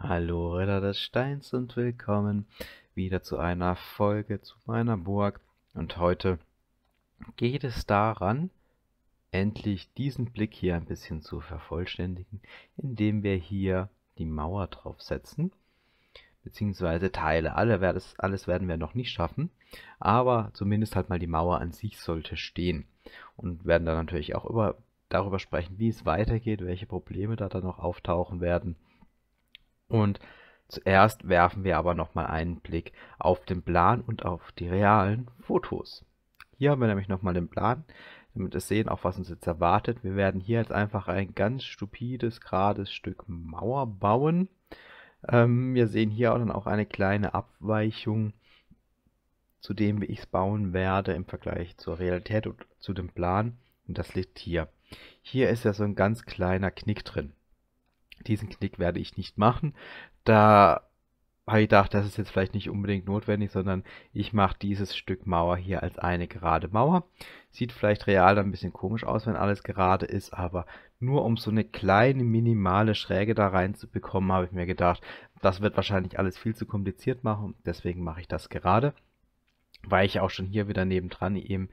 Hallo Ritter des Steins und willkommen wieder zu einer Folge zu meiner Burg. Und heute geht es daran, endlich diesen Blick hier ein bisschen zu vervollständigen, indem wir hier die Mauer draufsetzen, beziehungsweise Teile. Alle alles werden wir noch nicht schaffen, aber zumindest halt mal die Mauer an sich sollte stehen. Und werden dann natürlich auch über, darüber sprechen, wie es weitergeht, welche Probleme da dann noch auftauchen werden und zuerst werfen wir aber nochmal einen Blick auf den Plan und auf die realen Fotos. Hier haben wir nämlich nochmal den Plan, damit wir sehen, auf was uns jetzt erwartet. Wir werden hier jetzt einfach ein ganz stupides, gerades Stück Mauer bauen. Ähm, wir sehen hier auch dann auch eine kleine Abweichung zu dem, wie ich es bauen werde im Vergleich zur Realität und zu dem Plan. Und das liegt hier. Hier ist ja so ein ganz kleiner Knick drin. Diesen Knick werde ich nicht machen. Da habe ich gedacht, das ist jetzt vielleicht nicht unbedingt notwendig, sondern ich mache dieses Stück Mauer hier als eine gerade Mauer. Sieht vielleicht real dann ein bisschen komisch aus, wenn alles gerade ist, aber nur um so eine kleine minimale Schräge da reinzubekommen, habe ich mir gedacht, das wird wahrscheinlich alles viel zu kompliziert machen, deswegen mache ich das gerade weil ich auch schon hier wieder nebendran eben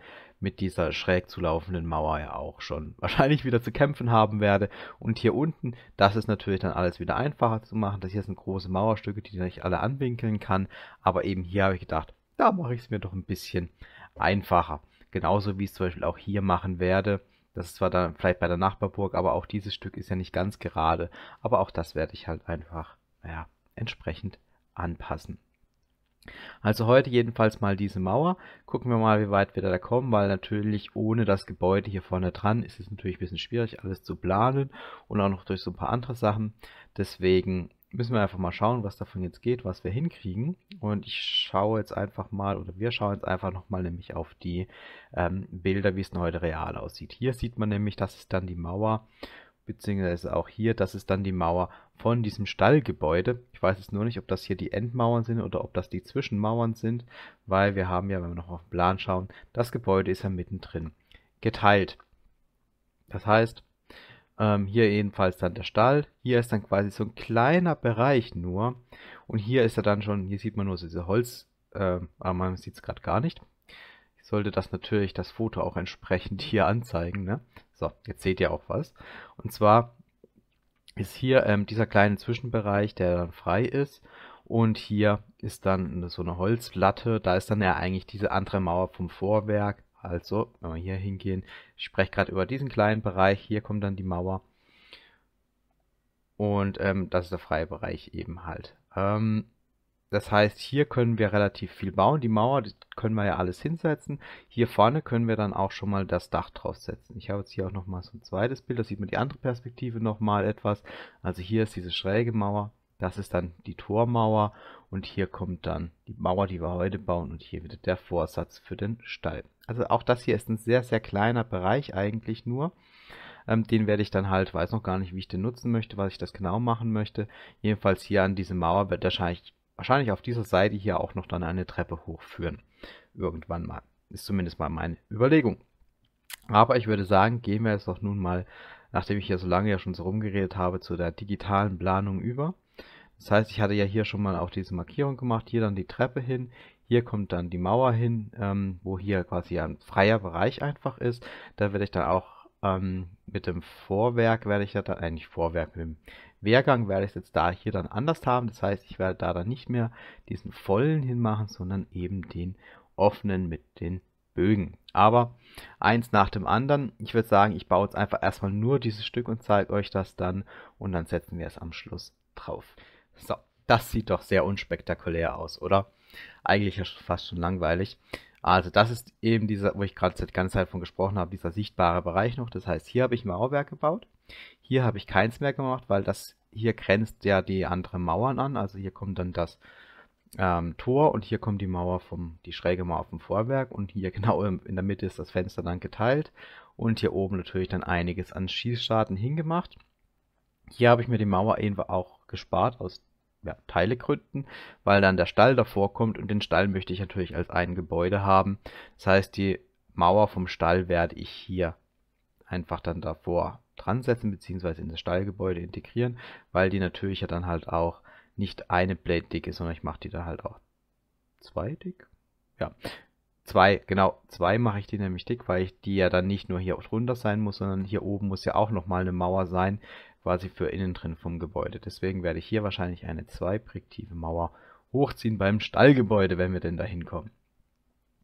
mit dieser schräg zulaufenden Mauer ja auch schon wahrscheinlich wieder zu kämpfen haben werde. Und hier unten, das ist natürlich dann alles wieder einfacher zu machen. Das hier sind große Mauerstücke, die ich alle anwinkeln kann. Aber eben hier habe ich gedacht, da mache ich es mir doch ein bisschen einfacher. Genauso wie ich es zum Beispiel auch hier machen werde. Das ist zwar dann vielleicht bei der Nachbarburg, aber auch dieses Stück ist ja nicht ganz gerade. Aber auch das werde ich halt einfach, naja, entsprechend anpassen. Also heute jedenfalls mal diese Mauer. Gucken wir mal, wie weit wir da kommen, weil natürlich ohne das Gebäude hier vorne dran ist es natürlich ein bisschen schwierig, alles zu planen und auch noch durch so ein paar andere Sachen. Deswegen müssen wir einfach mal schauen, was davon jetzt geht, was wir hinkriegen. Und ich schaue jetzt einfach mal, oder wir schauen jetzt einfach nochmal nämlich auf die ähm, Bilder, wie es denn heute real aussieht. Hier sieht man nämlich, dass es dann die Mauer beziehungsweise auch hier, das ist dann die Mauer von diesem Stallgebäude. Ich weiß jetzt nur nicht, ob das hier die Endmauern sind oder ob das die Zwischenmauern sind, weil wir haben ja, wenn wir noch auf den Plan schauen, das Gebäude ist ja mittendrin geteilt. Das heißt, ähm, hier jedenfalls dann der Stall, hier ist dann quasi so ein kleiner Bereich nur und hier ist er dann schon, hier sieht man nur so diese Holz, äh, aber man sieht es gerade gar nicht, sollte das natürlich das Foto auch entsprechend hier anzeigen. Ne? So, jetzt seht ihr auch was. Und zwar ist hier ähm, dieser kleine Zwischenbereich, der dann frei ist. Und hier ist dann so eine Holzplatte. Da ist dann ja eigentlich diese andere Mauer vom Vorwerk. Also, wenn wir hier hingehen, ich spreche gerade über diesen kleinen Bereich. Hier kommt dann die Mauer. Und ähm, das ist der freie Bereich eben halt. Ähm, das heißt, hier können wir relativ viel bauen. Die Mauer die können wir ja alles hinsetzen. Hier vorne können wir dann auch schon mal das Dach draufsetzen. Ich habe jetzt hier auch nochmal so ein zweites Bild. Da sieht man die andere Perspektive nochmal etwas. Also hier ist diese schräge Mauer. Das ist dann die Tormauer. Und hier kommt dann die Mauer, die wir heute bauen. Und hier wieder der Vorsatz für den Stall. Also auch das hier ist ein sehr, sehr kleiner Bereich eigentlich nur. Ähm, den werde ich dann halt, weiß noch gar nicht, wie ich den nutzen möchte, was ich das genau machen möchte. Jedenfalls hier an diese Mauer wird wahrscheinlich wahrscheinlich auf dieser Seite hier auch noch dann eine Treppe hochführen. Irgendwann mal. Ist zumindest mal meine Überlegung. Aber ich würde sagen, gehen wir jetzt doch nun mal, nachdem ich ja so lange ja schon so rumgeredet habe, zu der digitalen Planung über. Das heißt, ich hatte ja hier schon mal auch diese Markierung gemacht, hier dann die Treppe hin, hier kommt dann die Mauer hin, ähm, wo hier quasi ein freier Bereich einfach ist. Da werde ich dann auch ähm, mit dem Vorwerk, werde ich ja dann, eigentlich äh, Vorwerk, mit dem Wehrgang werde ich jetzt da hier dann anders haben. Das heißt, ich werde da dann nicht mehr diesen vollen hinmachen, sondern eben den offenen mit den Bögen. Aber eins nach dem anderen. Ich würde sagen, ich baue jetzt einfach erstmal nur dieses Stück und zeige euch das dann und dann setzen wir es am Schluss drauf. So, das sieht doch sehr unspektakulär aus, oder? Eigentlich ist fast schon langweilig. Also das ist eben dieser, wo ich gerade die ganze Zeit von gesprochen habe, dieser sichtbare Bereich noch. Das heißt, hier habe ich ein Mauerwerk gebaut. Hier habe ich keins mehr gemacht, weil das hier grenzt ja die anderen Mauern an. Also hier kommt dann das ähm, Tor und hier kommt die Mauer vom, die schräge Mauer vom Vorwerk und hier genau in der Mitte ist das Fenster dann geteilt und hier oben natürlich dann einiges an Schießschaden hingemacht. Hier habe ich mir die Mauer eben auch gespart aus ja, Teilegründen, weil dann der Stall davor kommt und den Stall möchte ich natürlich als ein Gebäude haben. Das heißt, die Mauer vom Stall werde ich hier einfach dann davor dran setzen bzw. in das Stallgebäude integrieren, weil die natürlich ja dann halt auch nicht eine Blade dick ist, sondern ich mache die dann halt auch zwei dick. Ja, zwei, genau, zwei mache ich die nämlich dick, weil ich die ja dann nicht nur hier drunter sein muss, sondern hier oben muss ja auch nochmal eine Mauer sein, quasi für innen drin vom Gebäude. Deswegen werde ich hier wahrscheinlich eine zweipräktive Mauer hochziehen beim Stallgebäude, wenn wir denn da hinkommen.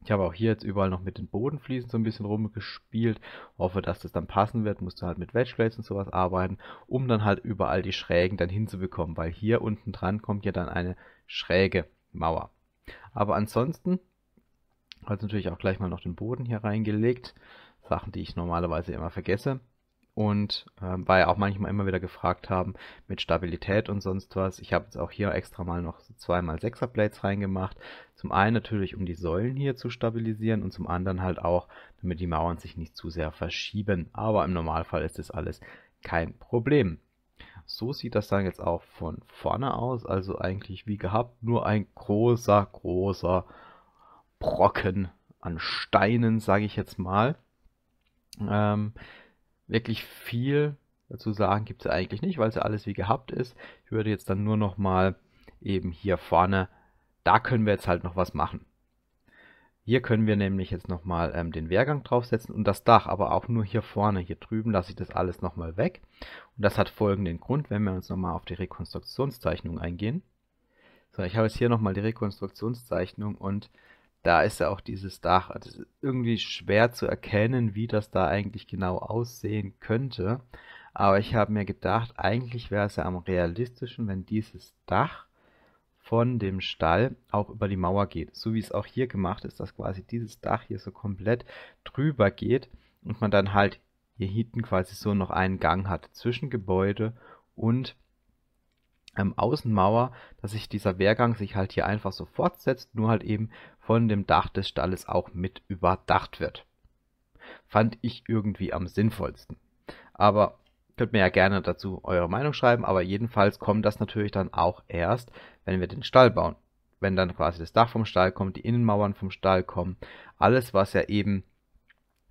Ich habe auch hier jetzt überall noch mit den Bodenfliesen so ein bisschen rumgespielt. Hoffe, dass das dann passen wird. Musste halt mit Wedgeplates und sowas arbeiten, um dann halt überall die Schrägen dann hinzubekommen. Weil hier unten dran kommt ja dann eine schräge Mauer. Aber ansonsten hat also natürlich auch gleich mal noch den Boden hier reingelegt. Sachen, die ich normalerweise immer vergesse und äh, weil auch manchmal immer wieder gefragt haben mit Stabilität und sonst was. Ich habe jetzt auch hier extra mal noch so zweimal 6er Blades reingemacht. Zum einen natürlich, um die Säulen hier zu stabilisieren und zum anderen halt auch, damit die Mauern sich nicht zu sehr verschieben. Aber im Normalfall ist das alles kein Problem. So sieht das dann jetzt auch von vorne aus, also eigentlich wie gehabt, nur ein großer, großer Brocken an Steinen, sage ich jetzt mal. Ähm, wirklich viel dazu sagen gibt es eigentlich nicht, weil es ja alles wie gehabt ist. Ich würde jetzt dann nur noch mal eben hier vorne, da können wir jetzt halt noch was machen. Hier können wir nämlich jetzt nochmal ähm, den Wehrgang draufsetzen und das Dach, aber auch nur hier vorne. Hier drüben lasse ich das alles nochmal weg. Und das hat folgenden Grund, wenn wir uns nochmal auf die Rekonstruktionszeichnung eingehen. So, ich habe jetzt hier nochmal die Rekonstruktionszeichnung und da ist ja auch dieses Dach. Also ist irgendwie schwer zu erkennen, wie das da eigentlich genau aussehen könnte. Aber ich habe mir gedacht, eigentlich wäre es ja am realistischen, wenn dieses Dach von dem Stall auch über die Mauer geht. So wie es auch hier gemacht ist, dass quasi dieses Dach hier so komplett drüber geht und man dann halt hier hinten quasi so noch einen Gang hat zwischen Gebäude und ähm, Außenmauer, dass sich dieser Wehrgang sich halt hier einfach so fortsetzt, nur halt eben von dem Dach des Stalles auch mit überdacht wird. Fand ich irgendwie am sinnvollsten. Aber könnt mir ja gerne dazu eure Meinung schreiben, aber jedenfalls kommt das natürlich dann auch erst, wenn wir den Stall bauen. Wenn dann quasi das Dach vom Stall kommt, die Innenmauern vom Stall kommen, alles was ja eben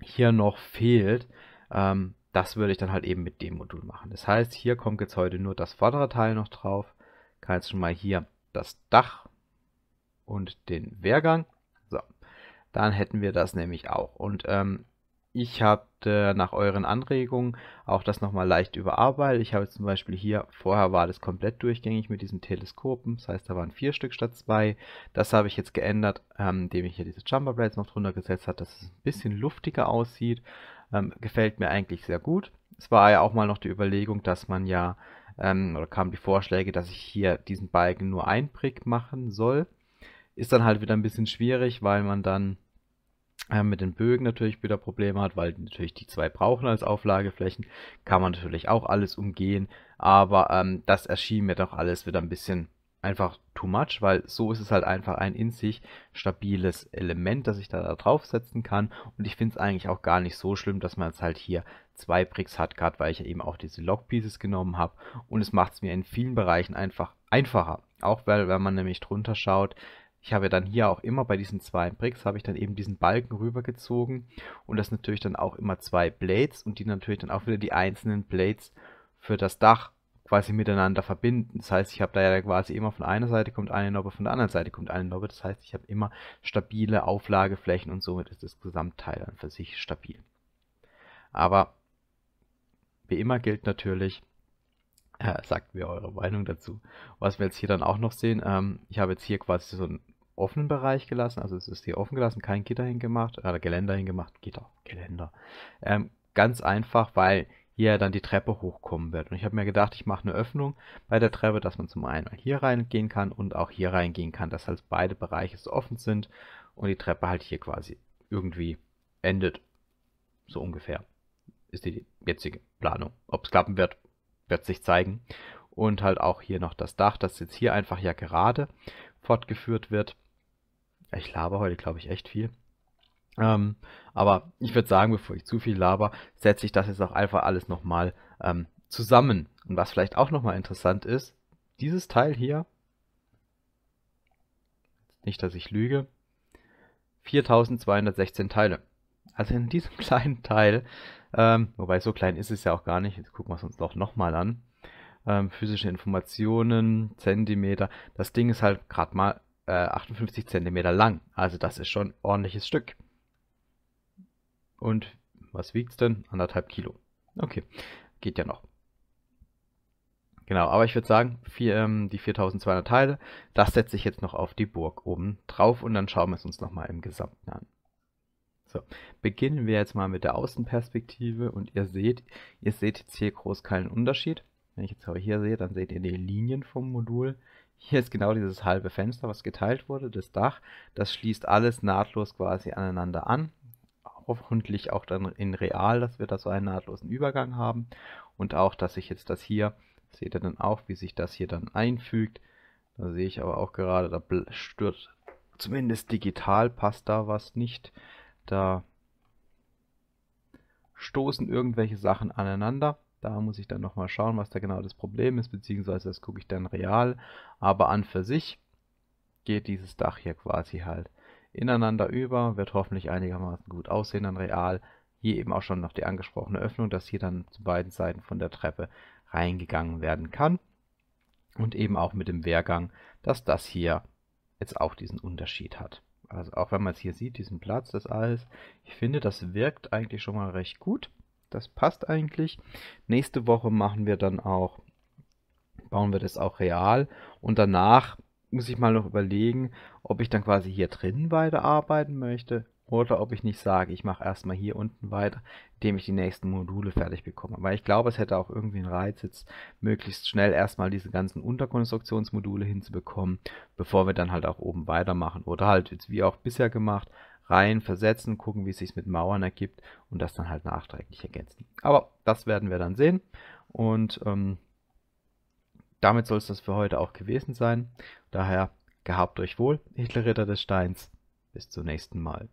hier noch fehlt, ähm, das würde ich dann halt eben mit dem Modul machen. Das heißt, hier kommt jetzt heute nur das vordere Teil noch drauf. Kann jetzt schon mal hier das Dach und den Wehrgang. So, dann hätten wir das nämlich auch. Und ähm, ich habe äh, nach euren Anregungen auch das nochmal leicht überarbeitet. Ich habe zum Beispiel hier, vorher war das komplett durchgängig mit diesen Teleskopen, das heißt, da waren vier Stück statt zwei. Das habe ich jetzt geändert, ähm, indem ich hier diese Jumper Blades noch drunter gesetzt habe, dass es ein bisschen luftiger aussieht. Ähm, gefällt mir eigentlich sehr gut. Es war ja auch mal noch die Überlegung, dass man ja, ähm, oder kamen die Vorschläge, dass ich hier diesen Balken nur ein Prick machen soll. Ist dann halt wieder ein bisschen schwierig, weil man dann äh, mit den Bögen natürlich wieder Probleme hat, weil natürlich die zwei brauchen als Auflageflächen. Kann man natürlich auch alles umgehen, aber ähm, das erschien mir doch alles wieder ein bisschen einfach too much, weil so ist es halt einfach ein in sich stabiles Element, das ich da, da draufsetzen kann. Und ich finde es eigentlich auch gar nicht so schlimm, dass man jetzt halt hier zwei Bricks hat, gerade weil ich ja eben auch diese Lockpieces genommen habe. Und es macht es mir in vielen Bereichen einfach einfacher. Auch weil, wenn man nämlich drunter schaut, ich habe dann hier auch immer bei diesen zwei Bricks, habe ich dann eben diesen Balken rübergezogen und das natürlich dann auch immer zwei Blades und die natürlich dann auch wieder die einzelnen Blades für das Dach quasi miteinander verbinden. Das heißt, ich habe da ja quasi immer von einer Seite kommt eine Nobbe, von der anderen Seite kommt eine Nobbe. Das heißt, ich habe immer stabile Auflageflächen und somit ist das Gesamtteil an für sich stabil. Aber wie immer gilt natürlich, äh, sagt mir eure Meinung dazu. Was wir jetzt hier dann auch noch sehen, ähm, ich habe jetzt hier quasi so ein offenen Bereich gelassen, also es ist hier offen gelassen, kein Gitter hingemacht, äh, oder Geländer hingemacht, Gitter, Geländer. Ähm, ganz einfach, weil hier dann die Treppe hochkommen wird. Und ich habe mir gedacht, ich mache eine Öffnung bei der Treppe, dass man zum einen hier reingehen kann und auch hier reingehen kann, dass halt beide Bereiche so offen sind und die Treppe halt hier quasi irgendwie endet. So ungefähr ist die jetzige Planung. Ob es klappen wird, wird sich zeigen. Und halt auch hier noch das Dach, das jetzt hier einfach ja gerade fortgeführt wird. Ich laber heute, glaube ich, echt viel. Ähm, aber ich würde sagen, bevor ich zu viel laber, setze ich das jetzt auch einfach alles nochmal ähm, zusammen. Und was vielleicht auch nochmal interessant ist, dieses Teil hier, nicht, dass ich lüge, 4216 Teile. Also in diesem kleinen Teil, ähm, wobei so klein ist es ja auch gar nicht, jetzt gucken wir es uns doch nochmal an, ähm, physische Informationen, Zentimeter, das Ding ist halt gerade mal 58 äh, cm lang. Also das ist schon ein ordentliches Stück. Und was wiegt es denn? Anderthalb Kilo. Okay, geht ja noch. Genau, aber ich würde sagen, vier, ähm, die 4200 Teile, das setze ich jetzt noch auf die Burg oben drauf und dann schauen wir es uns nochmal im Gesamten an. So, beginnen wir jetzt mal mit der Außenperspektive und ihr seht, ihr seht jetzt hier groß keinen Unterschied. Wenn ich jetzt aber hier sehe, dann seht ihr die Linien vom Modul. Hier ist genau dieses halbe Fenster, was geteilt wurde, das Dach. Das schließt alles nahtlos quasi aneinander an. Hoffentlich auch dann in real, dass wir da so einen nahtlosen Übergang haben. Und auch, dass ich jetzt das hier, seht ihr dann auch, wie sich das hier dann einfügt. Da sehe ich aber auch gerade, da stört zumindest digital passt da was nicht. Da stoßen irgendwelche Sachen aneinander. Da muss ich dann nochmal schauen, was da genau das Problem ist, beziehungsweise das gucke ich dann real. Aber an für sich geht dieses Dach hier quasi halt ineinander über, wird hoffentlich einigermaßen gut aussehen dann real. Hier eben auch schon noch die angesprochene Öffnung, dass hier dann zu beiden Seiten von der Treppe reingegangen werden kann. Und eben auch mit dem Wehrgang, dass das hier jetzt auch diesen Unterschied hat. Also auch wenn man es hier sieht, diesen Platz, das alles, ich finde, das wirkt eigentlich schon mal recht gut das passt eigentlich. Nächste Woche machen wir dann auch, bauen wir das auch real und danach muss ich mal noch überlegen, ob ich dann quasi hier drin weiterarbeiten möchte oder ob ich nicht sage, ich mache erstmal hier unten weiter, indem ich die nächsten Module fertig bekomme. Weil ich glaube, es hätte auch irgendwie einen Reiz, jetzt möglichst schnell erstmal diese ganzen Unterkonstruktionsmodule hinzubekommen, bevor wir dann halt auch oben weitermachen. Oder halt jetzt wie auch bisher gemacht, rein versetzen, gucken, wie es sich mit Mauern ergibt und das dann halt nachträglich ergänzen. Aber das werden wir dann sehen und ähm, damit soll es das für heute auch gewesen sein. Daher gehabt euch wohl, Hitlerritter des Steins. Bis zum nächsten Mal.